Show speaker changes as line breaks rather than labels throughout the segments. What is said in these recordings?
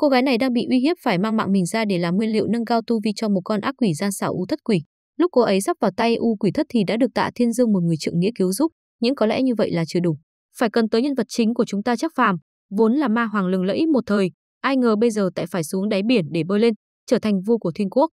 Cô gái này đang bị uy hiếp phải mang mạng mình ra để làm nguyên liệu nâng cao tu vi cho một con ác quỷ gian xảo u thất quỷ. Lúc cô ấy sắp vào tay u quỷ thất thì đã được Tạ Thiên Dương một người trượng nghĩa cứu giúp, nhưng có lẽ như vậy là chưa đủ. Phải cần tới nhân vật chính của chúng ta chắc phàm, vốn là ma hoàng lừng lẫy một thời, ai ngờ bây giờ tại phải xuống đáy biển để bơi lên, trở thành vua của thiên quốc.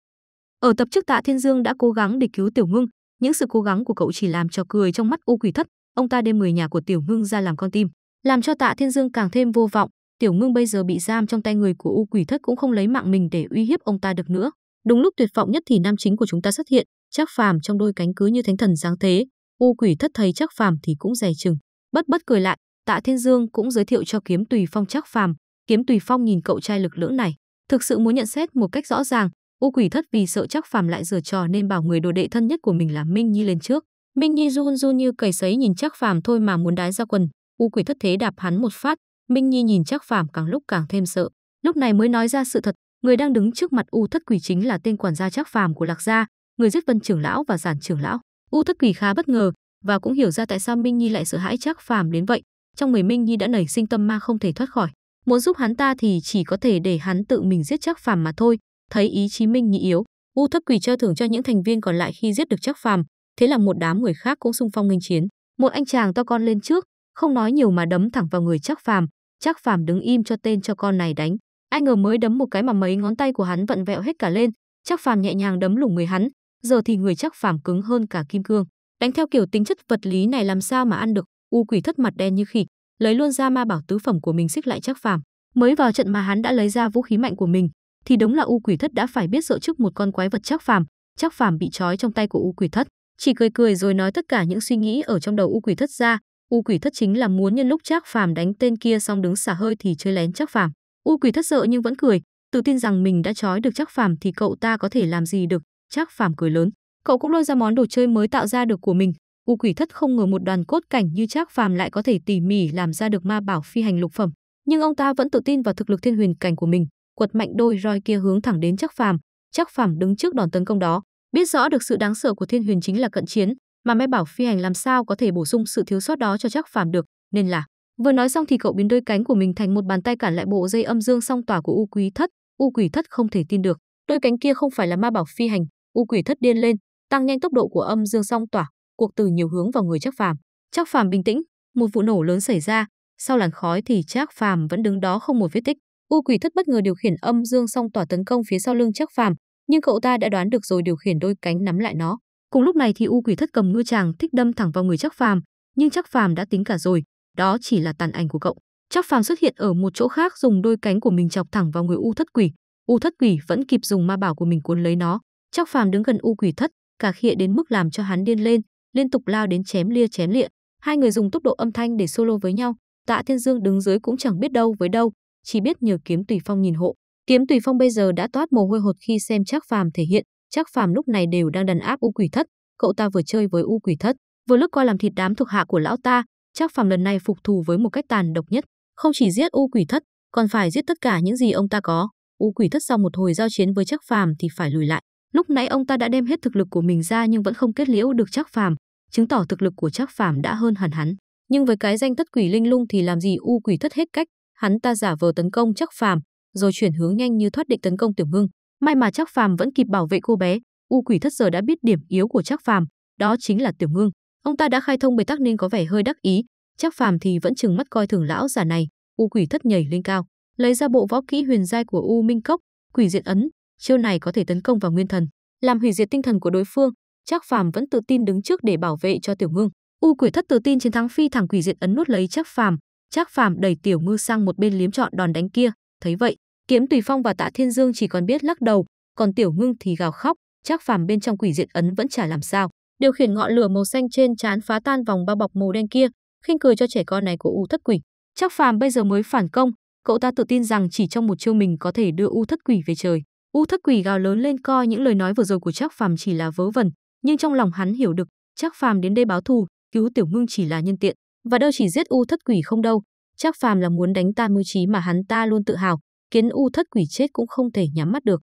Ở tập trước Tạ Thiên Dương đã cố gắng để cứu Tiểu Ngưng, những sự cố gắng của cậu chỉ làm cho cười trong mắt u quỷ thất, ông ta đem 10 nhà của Tiểu Ngưng ra làm con tim, làm cho Tạ Thiên Dương càng thêm vô vọng, Tiểu Ngưng bây giờ bị giam trong tay người của U Quỷ Thất cũng không lấy mạng mình để uy hiếp ông ta được nữa. Đúng lúc tuyệt vọng nhất thì nam chính của chúng ta xuất hiện, Trác Phàm trong đôi cánh cứ như thánh thần giáng thế, U Quỷ Thất thấy Trác Phàm thì cũng dè chừng, bất bất cười lại, Tạ Thiên Dương cũng giới thiệu cho Kiếm Tùy Phong Trác Phàm, Kiếm Tùy Phong nhìn cậu trai lực lưỡng này, thực sự muốn nhận xét một cách rõ ràng, U Quỷ Thất vì sợ Trác Phàm lại giở trò nên bảo người đồ đệ thân nhất của mình là Minh Nhi lên trước. Minh Nhi run run như cầy sấy nhìn Trác Phàm thôi mà muốn đái ra quần, U Quỷ Thất thế đạp hắn một phát, Minh Nhi nhìn Trác Phàm càng lúc càng thêm sợ, lúc này mới nói ra sự thật, người đang đứng trước mặt U Thất Quỷ chính là tên quản gia Trác Phàm của Lạc gia, người giết Vân trưởng lão và Giản trưởng lão. U Thất Quỷ khá bất ngờ và cũng hiểu ra tại sao Minh Nhi lại sợ hãi Trác Phàm đến vậy, trong người Minh Nhi đã nảy sinh tâm ma không thể thoát khỏi, muốn giúp hắn ta thì chỉ có thể để hắn tự mình giết Trác Phàm mà thôi. Thấy ý chí Minh Nhi yếu, U Thất Quỷ cho thưởng cho những thành viên còn lại khi giết được Trác Phàm, thế là một đám người khác cũng xung phong nghênh chiến. Một anh chàng to con lên trước, không nói nhiều mà đấm thẳng vào người Trác Phàm, Chắc Phàm đứng im cho tên cho con này đánh. Ai ngờ mới đấm một cái mà mấy ngón tay của hắn vặn vẹo hết cả lên, Chắc Phàm nhẹ nhàng đấm lủng người hắn, giờ thì người Chắc Phàm cứng hơn cả kim cương. Đánh theo kiểu tính chất vật lý này làm sao mà ăn được, u quỷ thất mặt đen như khỉ, lấy luôn ra ma bảo tứ phẩm của mình xích lại Chắc Phàm. Mới vào trận mà hắn đã lấy ra vũ khí mạnh của mình, thì đúng là u quỷ thất đã phải biết sợ trước một con quái vật Chắc Phàm, Chắc Phàm bị trói trong tay của u quỷ thất, chỉ cười cười rồi nói tất cả những suy nghĩ ở trong đầu u quỷ thất ra, U quỷ thất chính là muốn nhân lúc Trác Phàm đánh tên kia xong đứng xả hơi thì chơi lén Trác Phàm. U quỷ thất sợ nhưng vẫn cười, tự tin rằng mình đã trói được Trác Phàm thì cậu ta có thể làm gì được. Trác Phàm cười lớn, cậu cũng lôi ra món đồ chơi mới tạo ra được của mình. U quỷ thất không ngờ một đoàn cốt cảnh như Trác Phàm lại có thể tỉ mỉ làm ra được ma bảo phi hành lục phẩm, nhưng ông ta vẫn tự tin vào thực lực thiên huyền cảnh của mình, quật mạnh đôi roi kia hướng thẳng đến Trác Phàm. Trác Phàm đứng trước đòn tấn công đó, biết rõ được sự đáng sợ của thiên huyền chính là cận chiến, mà Mai bảo phi hành làm sao có thể bổ sung sự thiếu sót đó cho chắc Phàm được, nên là vừa nói xong thì cậu biến đôi cánh của mình thành một bàn tay cản lại bộ dây âm dương song tỏa của U Quý Thất, U Quỷ Thất không thể tin được, đôi cánh kia không phải là ma bảo phi hành, U Quỷ Thất điên lên, tăng nhanh tốc độ của âm dương song tỏa, cuộc từ nhiều hướng vào người chắc Phàm. chắc Phàm bình tĩnh, một vụ nổ lớn xảy ra, sau làn khói thì chắc Phàm vẫn đứng đó không một vết tích. U Quỷ Thất bất ngờ điều khiển âm dương song tỏa tấn công phía sau lưng chắc Phàm, nhưng cậu ta đã đoán được rồi điều khiển đôi cánh nắm lại nó. Cùng lúc này thì u quỷ thất cầm ngư chàng thích đâm thẳng vào người chắc Phàm, nhưng chắc Phàm đã tính cả rồi, đó chỉ là tàn ảnh của cậu. chắc Phàm xuất hiện ở một chỗ khác dùng đôi cánh của mình chọc thẳng vào người u thất quỷ, u thất quỷ vẫn kịp dùng ma bảo của mình cuốn lấy nó. chắc Phàm đứng gần u quỷ thất, cả khịa đến mức làm cho hắn điên lên, liên tục lao đến chém lia chém lịa. Hai người dùng tốc độ âm thanh để solo với nhau, Tạ Thiên Dương đứng dưới cũng chẳng biết đâu với đâu, chỉ biết nhờ kiếm Tùy Phong nhìn hộ. Kiếm Tùy Phong bây giờ đã toát mồ hôi hột khi xem chắc Phàm thể hiện, Trác Phàm lúc này đều đang đàn áp U Quỷ Thất, cậu ta vừa chơi với U Quỷ Thất, vừa lúc coi làm thịt đám thuộc hạ của lão ta, Trác Phàm lần này phục thù với một cách tàn độc nhất, không chỉ giết U Quỷ Thất, còn phải giết tất cả những gì ông ta có. U Quỷ Thất sau một hồi giao chiến với Trác Phàm thì phải lùi lại. Lúc nãy ông ta đã đem hết thực lực của mình ra nhưng vẫn không kết liễu được Trác Phàm, chứng tỏ thực lực của Trác Phàm đã hơn hẳn hắn. Nhưng với cái danh thất quỷ linh lung thì làm gì U Quỷ Thất hết cách, hắn ta giả vờ tấn công Trác Phàm, rồi chuyển hướng nhanh như thoát định tấn công Tiểu Ngưng. May mà Trác Phàm vẫn kịp bảo vệ cô bé, U Quỷ Thất giờ đã biết điểm yếu của Trác Phàm, đó chính là Tiểu Ngưng. Ông ta đã khai thông bế tắc nên có vẻ hơi đắc ý, Trác Phàm thì vẫn chừng mắt coi thường lão già này, U Quỷ Thất nhảy lên cao, lấy ra bộ võ kỹ huyền giai của U Minh Cốc, Quỷ Diệt ấn, chiêu này có thể tấn công vào nguyên thần, làm hủy diệt tinh thần của đối phương, Trác Phàm vẫn tự tin đứng trước để bảo vệ cho Tiểu Ngưng. U Quỷ Thất tự tin chiến thắng phi thẳng Quỷ Diệt ấn nuốt lấy Trác Phàm, Trác Phàm đẩy Tiểu Ngư sang một bên liếm trọn đòn đánh kia, thấy vậy, Kiếm Tùy Phong và Tạ Thiên Dương chỉ còn biết lắc đầu, còn Tiểu Ngưng thì gào khóc, chắc phàm bên trong quỷ diện ấn vẫn chả làm sao. Điều khiển ngọn lửa màu xanh trên trán phá tan vòng bao bọc màu đen kia, khinh cười cho trẻ con này của U Thất Quỷ. Chắc phàm bây giờ mới phản công, cậu ta tự tin rằng chỉ trong một chiêu mình có thể đưa U Thất Quỷ về trời. U Thất Quỷ gào lớn lên coi những lời nói vừa rồi của Trác Phàm chỉ là vớ vẩn, nhưng trong lòng hắn hiểu được, Trác Phàm đến đây báo thù, cứu Tiểu Ngưng chỉ là nhân tiện, và đâu chỉ giết U Thất Quỷ không đâu, Trác Phàm là muốn đánh ta mưu trí mà hắn ta luôn tự hào, kiến u thất quỷ chết cũng không thể nhắm mắt được.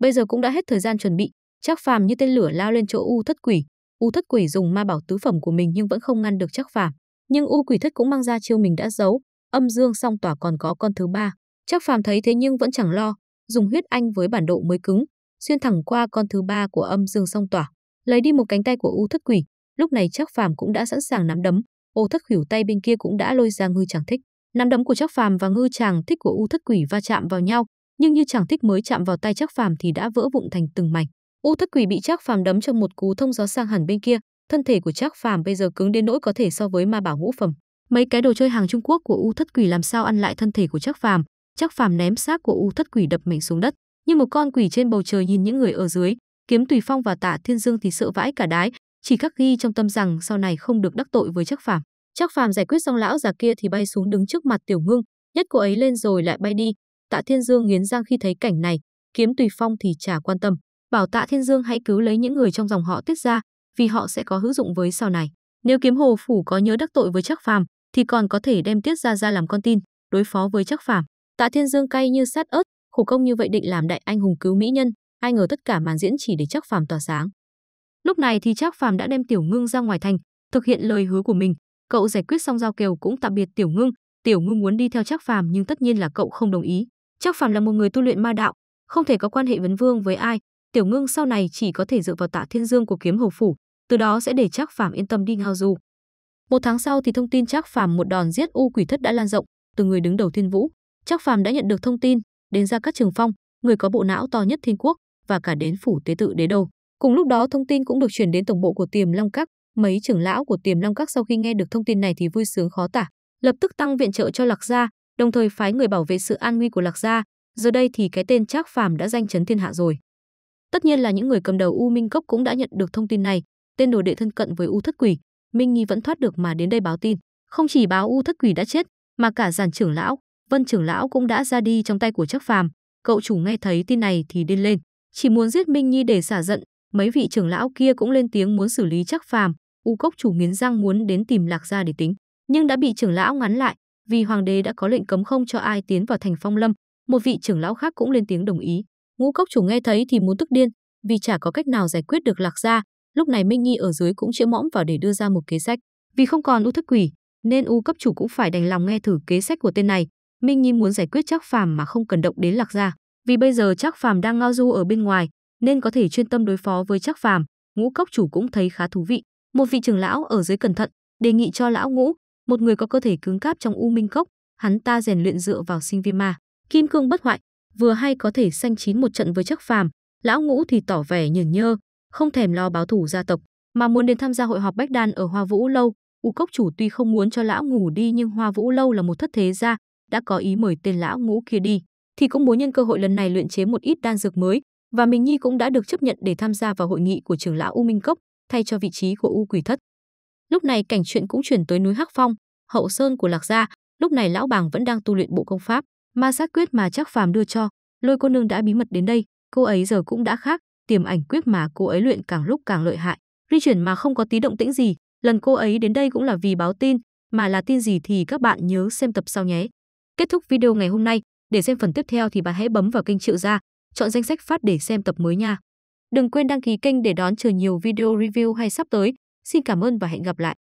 Bây giờ cũng đã hết thời gian chuẩn bị, chắc Phàm như tên lửa lao lên chỗ u thất quỷ, u thất quỷ dùng ma bảo tứ phẩm của mình nhưng vẫn không ngăn được chắc Phàm, nhưng u quỷ thất cũng mang ra chiêu mình đã giấu, âm dương song tỏa còn có con thứ ba. chắc Phàm thấy thế nhưng vẫn chẳng lo, dùng huyết anh với bản độ mới cứng, xuyên thẳng qua con thứ ba của âm dương song tỏa, lấy đi một cánh tay của u thất quỷ, lúc này chắc Phàm cũng đã sẵn sàng nắm đấm, ô thất khỉu tay bên kia cũng đã lôi ra ngư chẳng thích. Nắm đấm của Trác Phàm và ngư Tràng thích của U Thất Quỷ va chạm vào nhau, nhưng như chẳng thích mới chạm vào tay Trác Phàm thì đã vỡ vụn thành từng mảnh. U Thất Quỷ bị Trác Phàm đấm cho một cú thông gió sang hẳn bên kia, thân thể của Trác Phàm bây giờ cứng đến nỗi có thể so với ma bảo ngũ phẩm. Mấy cái đồ chơi hàng Trung Quốc của U Thất Quỷ làm sao ăn lại thân thể của Trác Phàm, Trác Phàm ném xác của U Thất Quỷ đập mạnh xuống đất, như một con quỷ trên bầu trời nhìn những người ở dưới, Kiếm Tùy Phong và Tạ Thiên Dương thì sợ vãi cả đái, chỉ khắc ghi trong tâm rằng sau này không được đắc tội với Trác Phàm. Chắc phàm giải quyết xong lão già kia thì bay xuống đứng trước mặt Tiểu Ngưng, nhất cô ấy lên rồi lại bay đi. Tạ Thiên Dương nghiến răng khi thấy cảnh này, kiếm Tùy Phong thì chả quan tâm, bảo Tạ Thiên Dương hãy cứu lấy những người trong dòng họ Tiết ra, vì họ sẽ có hữu dụng với sau này. Nếu kiếm hồ phủ có nhớ đắc tội với Trác Phàm, thì còn có thể đem Tiết ra ra làm con tin, đối phó với Trác Phàm. Tạ Thiên Dương cay như sát ớt, khổ công như vậy định làm đại anh hùng cứu mỹ nhân, ai ngờ tất cả màn diễn chỉ để Trác Phàm tỏa sáng. Lúc này thì Trác Phàm đã đem Tiểu Ngưng ra ngoài thành, thực hiện lời hứa của mình, Cậu giải quyết xong giao kèo cũng tạm biệt Tiểu Ngưng, Tiểu Ngưng muốn đi theo chắc Phàm nhưng tất nhiên là cậu không đồng ý. chắc Phàm là một người tu luyện ma đạo, không thể có quan hệ vấn vương với ai, Tiểu Ngưng sau này chỉ có thể dựa vào Tạ Thiên Dương của Kiếm Hầu phủ, từ đó sẽ để chắc Phàm yên tâm đi ngao du. Một tháng sau thì thông tin chắc Phàm một đòn giết U Quỷ Thất đã lan rộng, từ người đứng đầu Thiên Vũ, chắc Phàm đã nhận được thông tin, đến ra các trường phong, người có bộ não to nhất thiên quốc và cả đến phủ tế tự đế đô. Cùng lúc đó thông tin cũng được chuyển đến tổng bộ của Tiềm Long Các, Mấy trưởng lão của tiềm long các sau khi nghe được thông tin này thì vui sướng khó tả, lập tức tăng viện trợ cho Lạc Gia, đồng thời phái người bảo vệ sự an nguy của Lạc Gia, giờ đây thì cái tên Trác Phàm đã danh chấn thiên hạ rồi. Tất nhiên là những người cầm đầu U Minh Cốc cũng đã nhận được thông tin này, tên đồ đệ thân cận với U Thất Quỷ, Minh Nhi vẫn thoát được mà đến đây báo tin, không chỉ báo U Thất Quỷ đã chết, mà cả giàn trưởng lão, Vân trưởng lão cũng đã ra đi trong tay của Trác Phàm. Cậu chủ nghe thấy tin này thì điên lên, chỉ muốn giết Minh Nhi để xả giận, mấy vị trưởng lão kia cũng lên tiếng muốn xử lý Trác Phàm, U Cốc chủ nghiến răng muốn đến tìm Lạc Gia để tính, nhưng đã bị trưởng lão ngắn lại, vì hoàng đế đã có lệnh cấm không cho ai tiến vào thành Phong Lâm, một vị trưởng lão khác cũng lên tiếng đồng ý. Ngũ Cốc chủ nghe thấy thì muốn tức điên, vì chả có cách nào giải quyết được Lạc Gia, lúc này Minh Nhi ở dưới cũng chĩa mõm vào để đưa ra một kế sách, vì không còn u thức quỷ, nên U cấp chủ cũng phải đành lòng nghe thử kế sách của tên này. Minh Nhi muốn giải quyết chắc Phàm mà không cần động đến Lạc Gia, vì bây giờ chắc Phàm đang ngao du ở bên ngoài, nên có thể chuyên tâm đối phó với chắc Phàm, Ngũ Cốc chủ cũng thấy khá thú vị. Một vị trưởng lão ở dưới cẩn thận, đề nghị cho lão ngũ, một người có cơ thể cứng cáp trong u minh cốc, hắn ta rèn luyện dựa vào sinh viêm ma, kim cương bất hoại, vừa hay có thể sanh chín một trận với chắc phàm, lão ngũ thì tỏ vẻ nhường nhơ, không thèm lo báo thủ gia tộc, mà muốn đến tham gia hội họp bách đan ở Hoa Vũ lâu. U cốc chủ tuy không muốn cho lão ngủ đi nhưng Hoa Vũ lâu là một thất thế gia, đã có ý mời tên lão ngũ kia đi, thì cũng muốn nhân cơ hội lần này luyện chế một ít đan dược mới, và mình Nhi cũng đã được chấp nhận để tham gia vào hội nghị của trưởng lão U Minh Cốc, thay cho vị trí của U Quỷ Thất. Lúc này cảnh chuyện cũng chuyển tới núi Hắc Phong, hậu sơn của Lạc Gia, lúc này lão bàng vẫn đang tu luyện bộ công pháp, ma sát quyết mà Trác Phàm đưa cho, Lôi cô nương đã bí mật đến đây, cô ấy giờ cũng đã khác, tiềm ảnh quyết mà cô ấy luyện càng lúc càng lợi hại, di chuyển mà không có tí động tĩnh gì, lần cô ấy đến đây cũng là vì báo tin, mà là tin gì thì các bạn nhớ xem tập sau nhé. Kết thúc video ngày hôm nay, để xem phần tiếp theo thì bạn hãy bấm vào kênh Triệu Gia, chọn danh sách phát để xem tập mới nha. Đừng quên đăng ký kênh để đón chờ nhiều video review hay sắp tới. Xin cảm ơn và hẹn gặp lại.